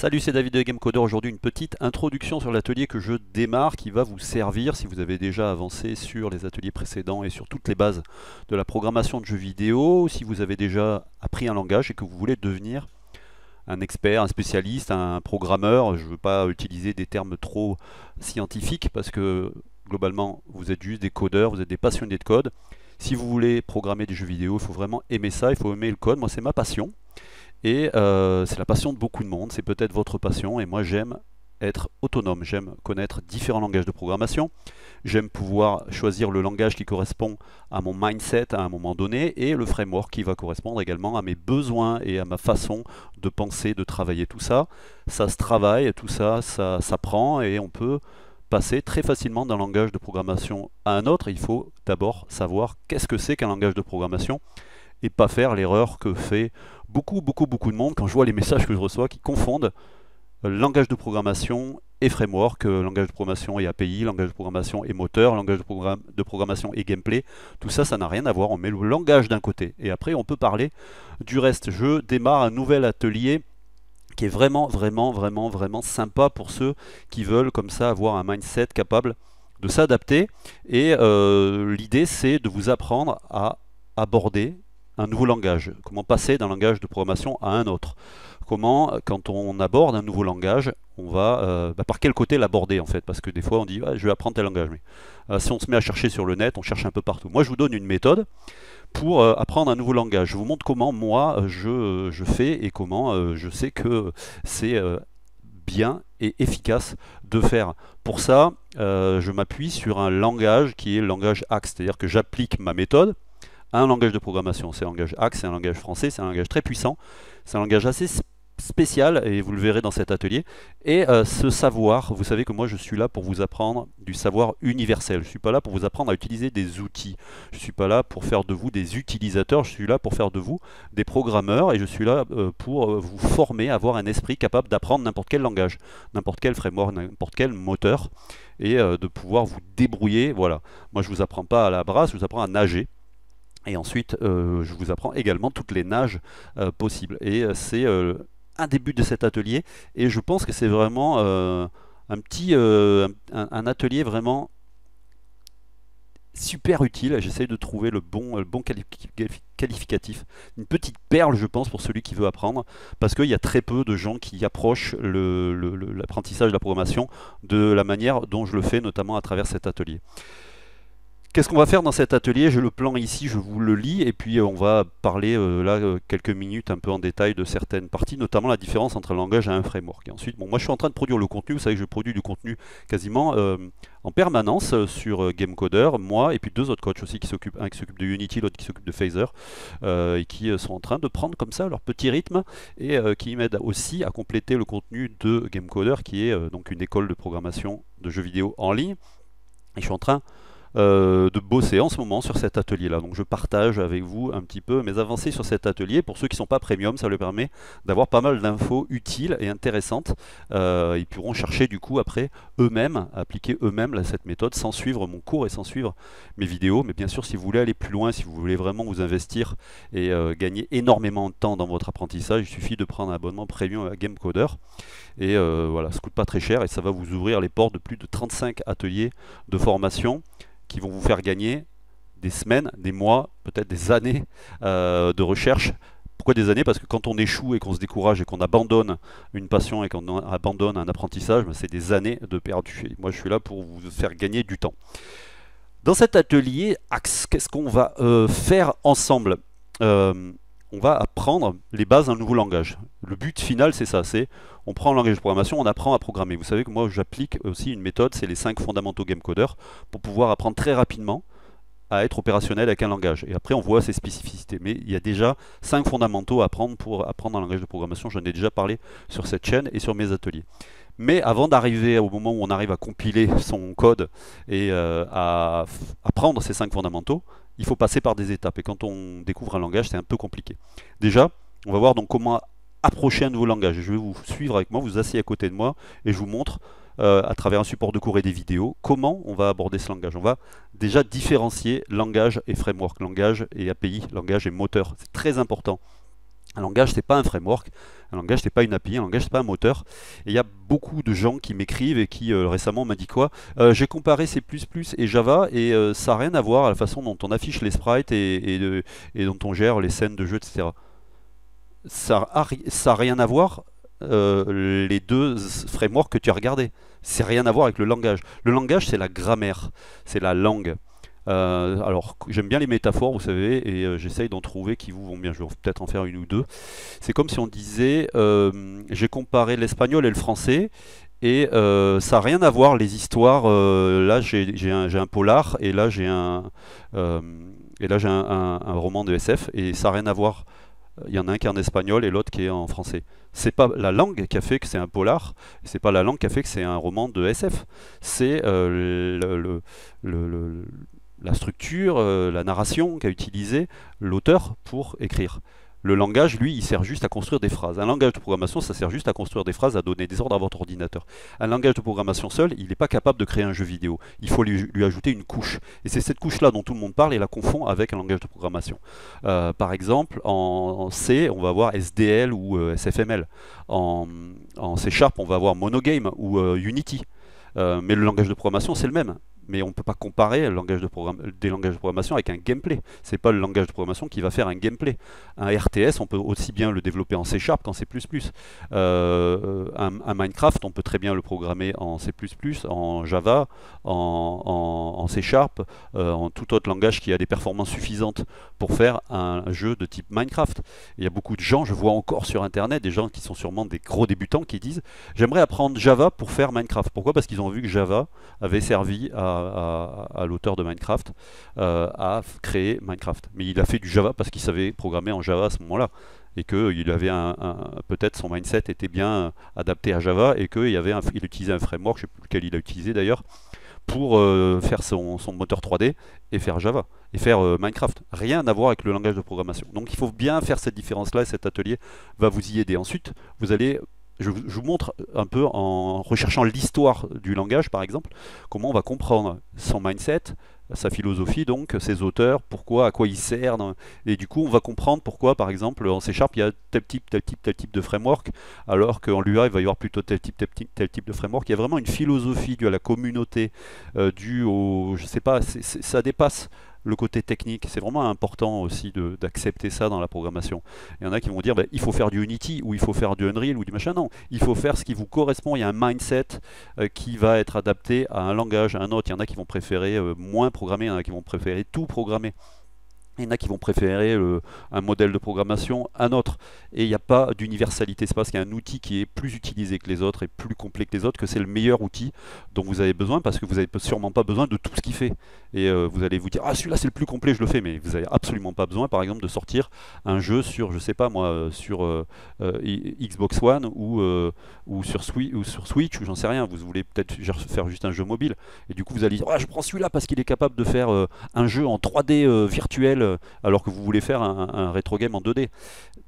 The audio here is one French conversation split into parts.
Salut, c'est David de Gamecoder. Aujourd'hui, une petite introduction sur l'atelier que je démarre qui va vous servir si vous avez déjà avancé sur les ateliers précédents et sur toutes les bases de la programmation de jeux vidéo, si vous avez déjà appris un langage et que vous voulez devenir un expert, un spécialiste, un programmeur. Je ne veux pas utiliser des termes trop scientifiques parce que globalement, vous êtes juste des codeurs, vous êtes des passionnés de code. Si vous voulez programmer des jeux vidéo, il faut vraiment aimer ça, il faut aimer le code. Moi, c'est ma passion. Et euh, c'est la passion de beaucoup de monde, c'est peut-être votre passion, et moi j'aime être autonome, j'aime connaître différents langages de programmation, j'aime pouvoir choisir le langage qui correspond à mon mindset à un moment donné, et le framework qui va correspondre également à mes besoins et à ma façon de penser, de travailler tout ça. Ça se travaille, tout ça, ça s'apprend, et on peut passer très facilement d'un langage de programmation à un autre. Il faut d'abord savoir qu'est-ce que c'est qu'un langage de programmation et pas faire l'erreur que fait beaucoup, beaucoup, beaucoup de monde quand je vois les messages que je reçois qui confondent langage de programmation et framework, euh, langage de programmation et API, langage de programmation et moteur, langage de, programmation et gameplay. Tout ça, ça n'a rien à voir. On met le langage d'un côté et après on peut parler du reste. Je démarre un nouvel atelier qui est vraiment, vraiment, vraiment, vraiment sympa pour ceux qui veulent comme ça avoir un mindset capable de s'adapter. Et euh, l'idée, c'est de vous apprendre à aborder un nouveau langage, comment passer d'un langage de programmation à un autre. Comment, quand on aborde un nouveau langage, on va, euh, bah, par quel côté l'aborder en fait Parce que des fois on dit ah, je vais apprendre tel langage. Euh, si on se met à chercher sur le net, on cherche un peu partout. Moi je vous donne une méthode pour euh, apprendre un nouveau langage. Je vous montre comment moi je, fais et comment je sais que c'est bien et efficace de faire. Pour ça, je m'appuie sur un langage qui est le langage axe c'est-à-dire que j'applique ma méthode un langage de programmation. C'est un langage AXE, c'est un langage français, c'est un langage très puissant, c'est un langage assez spécial, et vous le verrez dans cet atelier. Et euh, ce savoir, vous savez que moi je suis là pour vous apprendre du savoir universel. Je ne suis pas là pour vous apprendre à utiliser des outils. Je ne suis pas là pour faire de vous des utilisateurs, je suis là pour faire de vous des programmeurs, et je suis là euh, pour euh, vous former avoir un esprit capable d'apprendre n'importe quel langage, n'importe quel framework, n'importe quel moteur, et de pouvoir vous débrouiller. Voilà. Moi je ne vous apprends pas à la brasse, je vous apprends à nager. Et ensuite, euh, je vous apprends également toutes les nages euh, possibles. Et euh, c'est un début de cet atelier. Et je pense que c'est vraiment un petit un, atelier vraiment super utile. J'essaye de trouver le bon, bon qualificatif. Une petite perle, je pense, pour celui qui veut apprendre, parce qu'il y a très peu de gens qui approchent l'apprentissage de la programmation de la manière dont je le fais, notamment à travers cet atelier. Qu'est-ce qu'on va faire dans cet atelier J'ai le plan ici, je vous le lis, et puis euh, on va parler euh, là euh, quelques minutes un peu en détail de certaines parties, notamment la différence entre un langage et un framework. ensuite, bon, moi je suis en train de produire le contenu, vous savez que je produis du contenu quasiment en permanence sur GameCoder, moi, et puis deux autres coachs aussi, qui s'occupent, un qui s'occupe de Unity, l'autre qui s'occupe de Phaser, et qui sont en train de prendre comme ça leur petit rythme, et qui m'aident aussi à compléter le contenu de GameCoder, qui est donc une école de programmation de jeux vidéo en ligne. Et je suis en train euh, de bosser en ce moment sur cet atelier-là. Donc je partage avec vous un petit peu mes avancées sur cet atelier. Pour ceux qui ne sont pas premium, ça leur permet d'avoir pas mal d'infos utiles et intéressantes. Euh, ils pourront chercher du coup après eux-mêmes, appliquer eux-mêmes cette méthode sans suivre mon cours et sans suivre mes vidéos. Mais bien sûr, si vous voulez aller plus loin, si vous voulez vraiment vous investir et euh, gagner énormément de temps dans votre apprentissage, il suffit de prendre un abonnement premium à GameCoder. Et voilà, ça coûte pas très cher et ça va vous ouvrir les portes de plus de 35 ateliers de formation qui vont vous faire gagner des semaines, des mois, peut-être des années euh, de recherche. Pourquoi des années Parce que quand on échoue et qu'on se décourage et qu'on abandonne une passion et qu'on abandonne un apprentissage, ben, c'est des années de perdu. moi, je suis là pour vous faire gagner du temps. Dans cet atelier AXE, qu'est-ce qu'on va euh, faire ensemble euh, On va apprendre les bases d'un nouveau langage. Le but final, c'est ça, c'est on prend un langage de programmation, on apprend à programmer. Vous savez que moi j'applique aussi une méthode, c'est les 5 fondamentaux game pour pouvoir apprendre très rapidement à être opérationnel avec un langage. Et après, on voit ses spécificités. Mais il y a déjà cinq fondamentaux à apprendre pour apprendre un langage de programmation. J'en ai déjà parlé sur cette chaîne et sur mes ateliers. Mais avant d'arriver au moment où on arrive à compiler son code et euh, à apprendre ces cinq fondamentaux, il faut passer par des étapes. Et quand on découvre un langage, c'est un peu compliqué. Déjà, on va voir donc comment approcher un nouveau langage. Je vais vous suivre avec moi, vous asseyez à côté de moi et je vous montre euh, à travers un support de cours et des vidéos comment on va aborder ce langage. On va déjà différencier langage et framework, langage et API, langage et moteur. C'est très important. Un langage, c'est pas un framework, un langage, c'est pas une API, un langage, c'est pas un moteur. Et il y a beaucoup de gens qui m'écrivent et qui euh, récemment m'ont dit quoi euh, J'ai comparé C++ et Java et ça n'a rien à voir à la façon dont on affiche les sprites et, et dont on gère les scènes de jeu, etc ça n'a rien à voir euh, les deux frameworks que tu as regardés. C'est rien à voir avec le langage. Le langage, c'est la grammaire, c'est la langue. Euh, alors, j'aime bien les métaphores, vous savez, et euh, j'essaye d'en trouver qui vous vont bien. Je vais peut-être en faire une ou deux. C'est comme si on disait, j'ai comparé l'espagnol et le français, et ça n'a rien à voir les histoires. là, j'ai un, polar, et là, j'ai un, et là, j'ai un, un, roman de SF, et ça n'a rien à voir il y en a un qui est en espagnol et l'autre qui est en français. C'est pas la langue qui a fait que c'est un polar, c'est pas la langue qui a fait que c'est un roman de SF. C'est euh, la structure, euh, la narration qu'a utilisé l'auteur pour écrire. Le langage, lui, il sert juste à construire des phrases. Un langage de programmation, ça sert juste à construire des phrases, à donner des ordres à votre ordinateur. Un langage de programmation seul, il n'est pas capable de créer un jeu vidéo. Il faut lui, ajouter une couche. Et c'est cette couche-là dont tout le monde parle et la confond avec un langage de programmation. Euh, par exemple, en, C, on va avoir SDL ou euh, SFML. En, C Sharp, on va avoir Monogame ou euh, Unity. mais le langage de programmation, c'est le même mais on ne peut pas comparer des langages de programmation avec un gameplay. C'est pas le langage de programmation qui va faire un gameplay. Un RTS, on peut aussi bien le développer en C Sharp qu'en C++. Euh, un, Minecraft, on peut très bien le programmer en C++, en Java, en, C Sharp, euh, en tout autre langage qui a des performances suffisantes pour faire un jeu de type Minecraft. Il y a beaucoup de gens, je vois encore sur Internet, des gens qui sont sûrement des gros débutants qui disent « J'aimerais apprendre Java pour faire Minecraft ». Pourquoi Parce qu'ils ont vu que Java avait servi à à, l'auteur de Minecraft a euh, créé Minecraft. Mais il a fait du Java parce qu'il savait programmer en Java à ce moment-là et que il avait un, peut-être son mindset était bien euh, adapté à Java et qu'il avait un, il utilisait un framework, je sais plus lequel il a utilisé d'ailleurs, pour euh, faire son, moteur 3D et faire Java et faire Minecraft. Rien à voir avec le langage de programmation. Donc il faut bien faire cette différence-là et cet atelier va vous y aider. Ensuite, vous allez je, vous montre un peu en recherchant l'histoire du langage, par exemple, comment on va comprendre son mindset, sa philosophie donc, ses auteurs, pourquoi, à quoi ils sert. Et du coup, on va comprendre pourquoi, par exemple, en C Sharp, il y a tel type, tel type, tel type de framework, alors qu'en Lua, il va y avoir plutôt tel type, tel type, tel type de framework. Il y a vraiment une philosophie due à la communauté, euh, due au... je sais pas, ça dépasse le côté technique, c'est vraiment important aussi d'accepter ça dans la programmation. Il y en a qui vont dire, ben, il faut faire du Unity ou il faut faire du Unreal ou du machin. Non, il faut faire ce qui vous correspond. Il y a un mindset euh, qui va être adapté à un langage, à un autre. Il y en a qui vont préférer euh, moins programmer, il y en a qui vont préférer tout programmer. Il y en a qui vont préférer euh, un modèle de programmation à un autre. Et il n'y a pas d'universalité. C'est parce qu'il y a un outil qui est plus utilisé que les autres et plus complet que les autres que c'est le meilleur outil dont vous avez besoin parce que vous n'avez sûrement pas besoin de tout ce qu'il fait. Et euh, vous allez vous dire, ah celui-là c'est le plus complet, je le fais. Mais vous n'avez absolument pas besoin, par exemple, de sortir un jeu sur, je sais pas moi, euh, sur Xbox One ou, ou, sur Switch, ou sur Switch ou j'en sais rien. Vous voulez peut-être faire juste un jeu mobile. Et du coup, vous allez dire, ah, je prends celui-là parce qu'il est capable de faire un jeu en 3D virtuel euh, alors que vous voulez faire un, rétro game en 2D.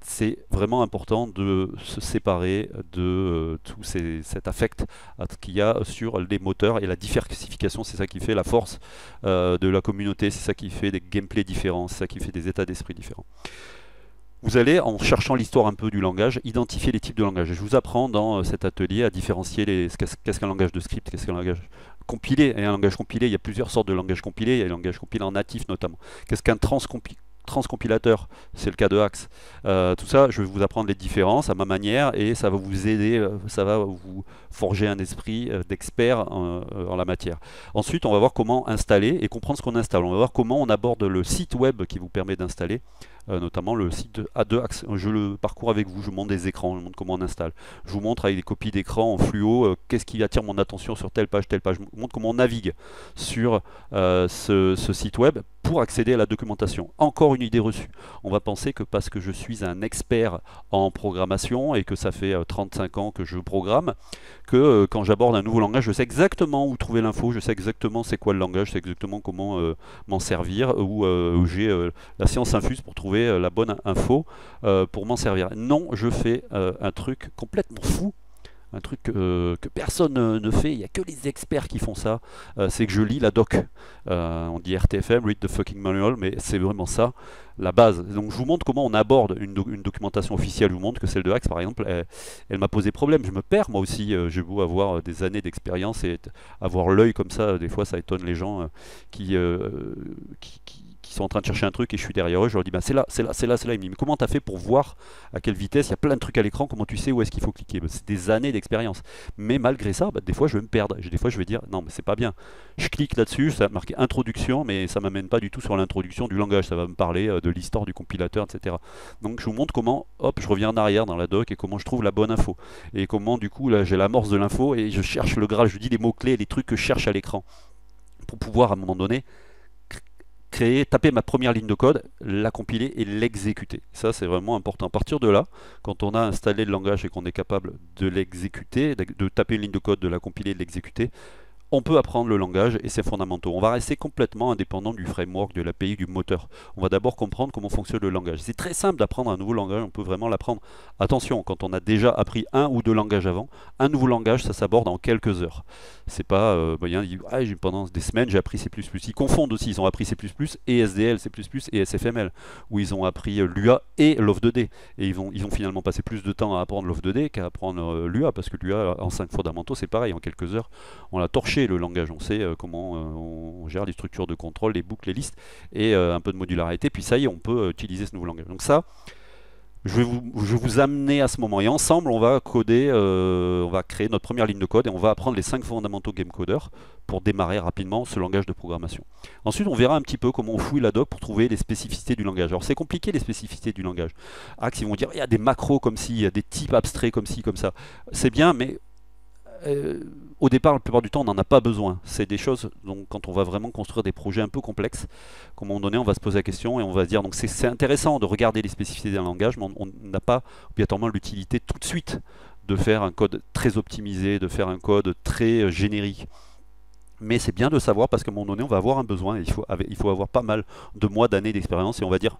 C'est vraiment important de se séparer de euh, tout cet affect euh, qu'il y a sur les moteurs et la diversification, c'est ça qui fait la force de la communauté, c'est ça qui fait des gameplays différents, c'est ça qui fait des états d'esprit différents. Vous allez, en cherchant l'histoire un peu du langage, identifier les types de langages. je vous apprends dans euh, cet atelier à différencier les, qu'est-ce qu'un langage de script, qu'est-ce qu'un langage compilé. Et un langage compilé, il y a plusieurs sortes de langages compilés. Il y a les langages compilés en natif notamment. Qu'est-ce qu'un transcompilateur, c'est le cas de Axe. Euh, tout ça, je vais vous apprendre les différences à ma manière et ça va vous aider, euh, ça va vous forger un esprit d'expert en, la matière. Ensuite, on va voir comment installer et comprendre ce qu'on installe. On va voir comment on aborde le site web qui vous permet d'installer euh, notamment le site A2, je le parcours avec vous, je montre des écrans, je montre comment on installe. Je vous montre avec des copies d'écran en fluo, euh, qu'est-ce qui attire mon attention sur telle page, telle page. Je vous montre comment on navigue sur euh, ce, site web pour accéder à la documentation. Encore une idée reçue. On va penser que parce que je suis un expert en programmation et que ça fait 35 ans que je programme, que quand j'aborde un nouveau langage, je sais exactement où trouver l'info, je sais exactement c'est quoi le langage, je sais exactement comment m'en servir, ou j'ai la science infuse pour trouver euh, la bonne info euh, pour m'en servir. Non, je fais euh, un truc complètement fou un truc que personne ne fait, il n'y a que les experts qui font ça, c'est que je lis la doc. on dit RTFM, read the fucking manual, mais c'est vraiment ça, la base. Donc je vous montre comment on aborde une, documentation officielle, je vous montre que celle de Axe par exemple, elle, m'a posé problème, je me perds moi aussi, j'ai beau avoir des années d'expérience et avoir l'œil comme ça, des fois ça étonne les gens qui, qui ils sont en train de chercher un truc et je suis derrière eux, je leur dis bah, c'est là, c'est là, c'est là, c'est là. Ils me disent comment t'as fait pour voir à quelle vitesse Il y a plein de trucs à l'écran, comment tu sais où est-ce qu'il faut cliquer ben, C'est des années d'expérience. Mais malgré ça, ben, des fois je vais me perdre. Des fois je vais dire non mais c'est pas bien. Je clique là-dessus, ça marque introduction, mais ça m'amène pas du tout sur l'introduction du langage. Ça va me parler euh, de l'histoire du compilateur, etc. Donc je vous montre comment, hop, je reviens en arrière dans la doc et comment je trouve la bonne info. Et comment du coup là j'ai l'amorce de l'info et je cherche le gras, je dis les mots-clés, les trucs que je cherche à l'écran. Pour pouvoir à un moment donné créer, taper ma première ligne de code, la compiler et l'exécuter. Ça, c'est vraiment important. À partir de là, quand on a installé le langage et qu'on est capable de l'exécuter, de taper une ligne de code, de la compiler, de l'exécuter, on peut apprendre le langage et ses fondamentaux. On va rester complètement indépendant du framework, de l'API, du moteur. On va d'abord comprendre comment fonctionne le langage. C'est très simple d'apprendre un nouveau langage, on peut vraiment l'apprendre. Attention, quand on a déjà appris un ou deux langages avant, un nouveau langage, ça s'aborde en quelques heures. C'est pas, euh, bah, dit, ah, pendant des semaines, j'ai appris C++. Ils confondent aussi, ils ont appris C++ et SDL, C++ et SFML, où ils ont appris euh, l'UA et l'OFF2D. Et ils vont, ils vont finalement passer plus de temps à apprendre love 2 d qu'à apprendre euh, l'UA, parce que l'UA en 5 fondamentaux, c'est pareil, en quelques heures, on l'a torché le langage. On sait euh, comment euh, on gère les structures de contrôle, les boucles, les listes et euh, un peu de modularité. Puis ça y est, on peut utiliser ce nouveau langage. Donc ça, je vais, vous, je vous, amener à ce moment. Et ensemble, on va coder, on va créer notre première ligne de code et on va apprendre les 5 fondamentaux GameCoder pour démarrer rapidement ce langage de programmation. Ensuite, on verra un petit peu comment on fouille la doc pour trouver les spécificités du langage. Alors, c'est compliqué les spécificités du langage. Axe, ils vont dire, il y a des macros comme ci, il y a des types abstraits comme ci, comme ça. C'est bien, mais euh, au départ, la plupart du temps, on n'en a pas besoin. C'est des choses, donc quand on va vraiment construire des projets un peu complexes, à un moment donné, on va se poser la question et on va se dire, donc c'est intéressant de regarder les spécificités d'un langage, mais on n'a pas obligatoirement l'utilité tout de suite de faire un code très optimisé, de faire un code très euh, générique. Mais c'est bien de savoir parce qu'à un moment donné, on va avoir un besoin, il faut, il faut avoir pas mal de mois, d'années d'expérience, et on va dire,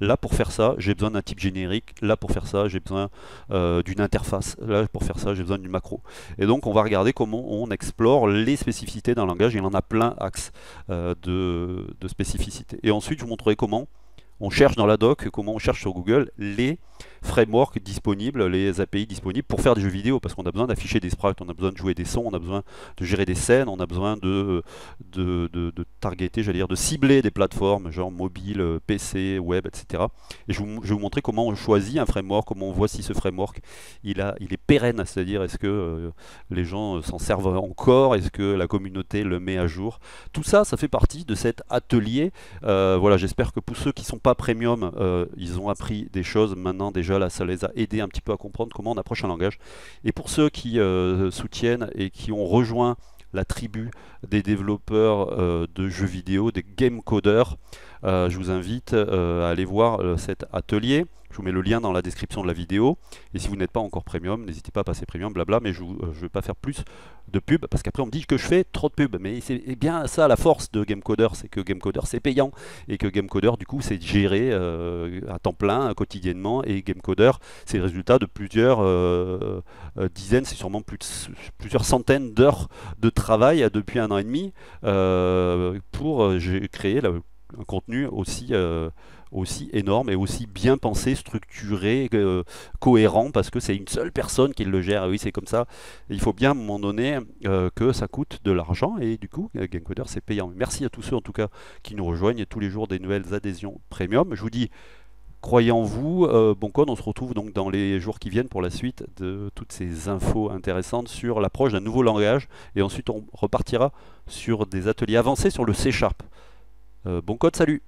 Là, pour faire ça, j'ai besoin d'un type générique. Là, pour faire ça, j'ai besoin euh, d'une interface. Là, pour faire ça, j'ai besoin d'une macro. Et donc, on va regarder comment on explore les spécificités d'un langage. Il en a plein Axe, euh, de, de spécificités. Et ensuite, je vous montrerai comment on cherche dans la doc, comment on cherche sur Google les framework disponibles, les API disponibles pour faire des jeux vidéo, parce qu'on a besoin d'afficher des sprites, on a besoin de jouer des sons, on a besoin de gérer des scènes, on a besoin de, de, targeter, j'allais dire, de cibler des plateformes, genre mobile, PC, web, etc. Et je, vais vous montrer comment on choisit un framework, comment on voit si ce framework il, a, il est pérenne, c'est-à-dire est-ce que euh, les gens s'en servent encore, est-ce que la communauté le met à jour. Tout ça, ça fait partie de cet atelier. Euh, voilà, j'espère que pour ceux qui ne sont pas premium, euh, ils ont appris des choses maintenant Déjà, là, ça les a aidés un petit peu à comprendre comment on approche un langage. Et pour ceux qui euh, soutiennent et qui ont rejoint la tribu des développeurs euh, de jeux vidéo, des game coders, euh, je vous invite à aller voir cet atelier. Je vous mets le lien dans la description de la vidéo. Et si vous n'êtes pas encore premium, n'hésitez pas à passer premium, blabla. Mais je ne euh, vais pas faire plus de pub parce qu'après on me dit que je fais trop de pub. Mais c'est eh bien ça la force de Gamecoder, c'est que Gamecoder c'est payant et que Gamecoder du coup c'est géré euh, à temps plein, quotidiennement. Et Gamecoder c'est le résultat de plusieurs euh, dizaines, c'est sûrement plusieurs centaines d'heures de travail depuis un an et demi pour créer un contenu aussi aussi énorme et aussi bien pensé, structuré, euh, cohérent, parce que c'est une seule personne qui le gère. Ah oui, c'est comme ça. Il faut bien, à un moment donné, euh, que ça coûte de l'argent, et du coup, euh, Gamecoder, c'est payant. Merci à tous ceux, en tout cas, qui nous rejoignent, tous les jours des nouvelles adhésions premium. Je vous dis, croyez en vous, bon code, on se retrouve donc dans les jours qui viennent pour la suite de toutes ces infos intéressantes sur l'approche d'un nouveau langage, et ensuite on repartira sur des ateliers avancés sur le C Sharp. bon code, salut